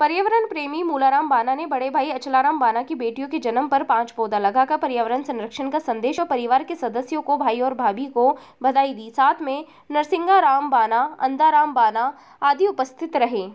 पर्यावरण प्रेमी मूलाराम बाना ने बड़े भाई अचलाराम बाना की बेटियों के जन्म पर पांच पौधा लगाकर पर्यावरण संरक्षण का संदेश और परिवार के सदस्यों को भाई और भाभी को बधाई दी साथ में नरसिंगा राम बाना अंदाराम बाना आदि उपस्थित रहे